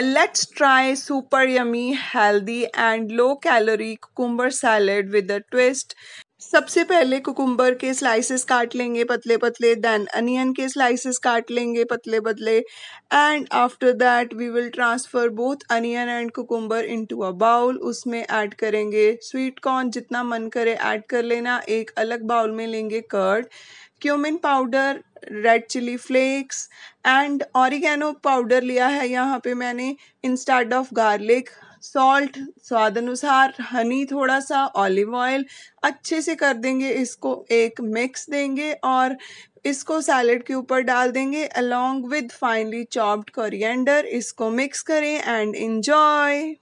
let's try super yummy, healthy, and low calorie cucumber salad with a twist सबसे पहले cucumber के slices काट लेंगे पतले पतले देन अनियन के स्लाइसेस काट लेंगे पतले पतले and after that we will transfer both onion and cucumber into a bowl उसमें ऐड करेंगे स्वीट कॉर्न जितना मन करे ऐड कर लेना एक अलग बाउल में लेंगे curd cumin powder red chilli flakes and oregano powder लिया है यहाँ पे मैंने इंस्टेड ऑफ गार्लिक सॉल्ट स्वाद अनुसार हनी थोड़ा सा ऑलिव ऑयल अच्छे से कर देंगे इसको एक मिक्स देंगे और इसको सैलड के ऊपर डाल देंगे along with finally chopped coriander इसको मिक्स करें एंड इन्जॉय